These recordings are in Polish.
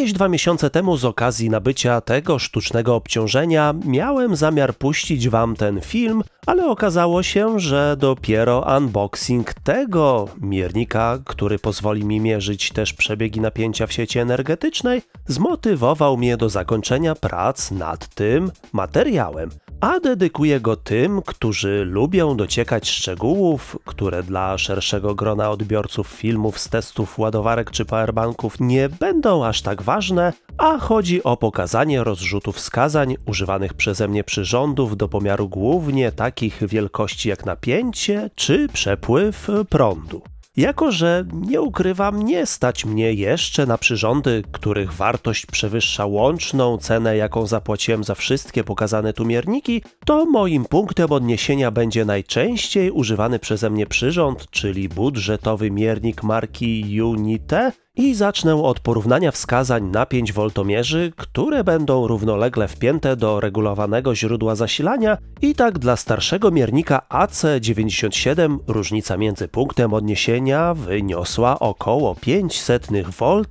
Jakieś dwa miesiące temu z okazji nabycia tego sztucznego obciążenia miałem zamiar puścić wam ten film, ale okazało się, że dopiero unboxing tego miernika, który pozwoli mi mierzyć też przebiegi napięcia w sieci energetycznej, zmotywował mnie do zakończenia prac nad tym materiałem a dedykuję go tym, którzy lubią dociekać szczegółów, które dla szerszego grona odbiorców filmów z testów ładowarek czy powerbanków nie będą aż tak ważne, a chodzi o pokazanie rozrzutów wskazań używanych przeze mnie przyrządów do pomiaru głównie takich wielkości jak napięcie czy przepływ prądu. Jako, że nie ukrywam, nie stać mnie jeszcze na przyrządy, których wartość przewyższa łączną cenę, jaką zapłaciłem za wszystkie pokazane tu mierniki, to moim punktem odniesienia będzie najczęściej używany przeze mnie przyrząd, czyli budżetowy miernik marki Unite, i zacznę od porównania wskazań na napięć voltomierzy, które będą równolegle wpięte do regulowanego źródła zasilania i tak dla starszego miernika AC97 różnica między punktem odniesienia wyniosła około 500 V,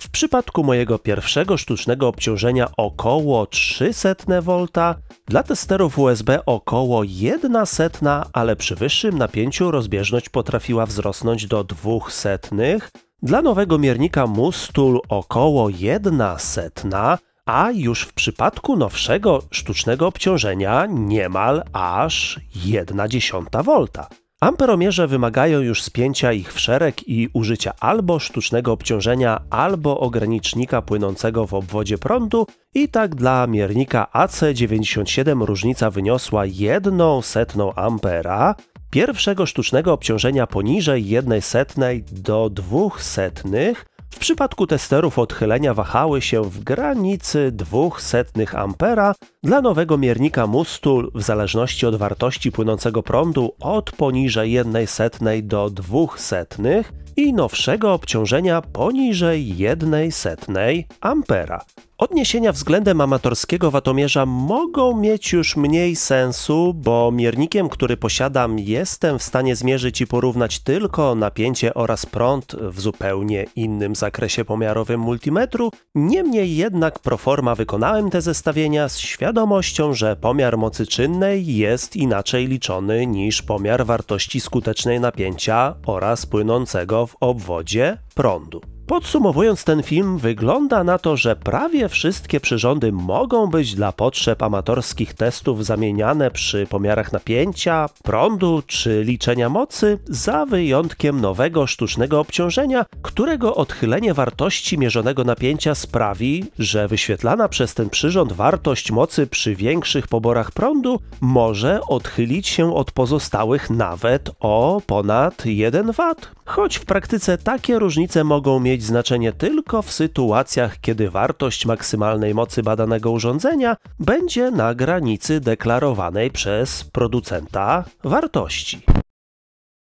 w przypadku mojego pierwszego sztucznego obciążenia około 300 V, dla testerów USB około 100, ale przy wyższym napięciu rozbieżność potrafiła wzrosnąć do 200 dla nowego miernika mustul TUL około 1 setna, a już w przypadku nowszego sztucznego obciążenia niemal aż dziesiąta V. Amperomierze wymagają już spięcia ich w szereg i użycia albo sztucznego obciążenia, albo ogranicznika płynącego w obwodzie prądu i tak dla miernika AC97 różnica wyniosła 1 setną ampera, pierwszego sztucznego obciążenia poniżej 1 setnej do 2 setnych w przypadku testerów odchylenia wahały się w granicy setnych ampera. dla nowego miernika mustu w zależności od wartości płynącego prądu od poniżej 1 setnej do 2 setnych i nowszego obciążenia poniżej 1 setnej ampera. Odniesienia względem amatorskiego watomierza mogą mieć już mniej sensu, bo miernikiem, który posiadam, jestem w stanie zmierzyć i porównać tylko napięcie oraz prąd w zupełnie innym zakresie pomiarowym multimetru. Niemniej jednak proforma wykonałem te zestawienia z świadomością, że pomiar mocy czynnej jest inaczej liczony niż pomiar wartości skutecznej napięcia oraz płynącego w obwodzie prądu. Podsumowując ten film, wygląda na to, że prawie wszystkie przyrządy mogą być dla potrzeb amatorskich testów zamieniane przy pomiarach napięcia, prądu czy liczenia mocy, za wyjątkiem nowego sztucznego obciążenia, którego odchylenie wartości mierzonego napięcia sprawi, że wyświetlana przez ten przyrząd wartość mocy przy większych poborach prądu może odchylić się od pozostałych nawet o ponad 1 W, choć w praktyce takie różnice mogą mieć mieć znaczenie tylko w sytuacjach, kiedy wartość maksymalnej mocy badanego urządzenia będzie na granicy deklarowanej przez producenta wartości.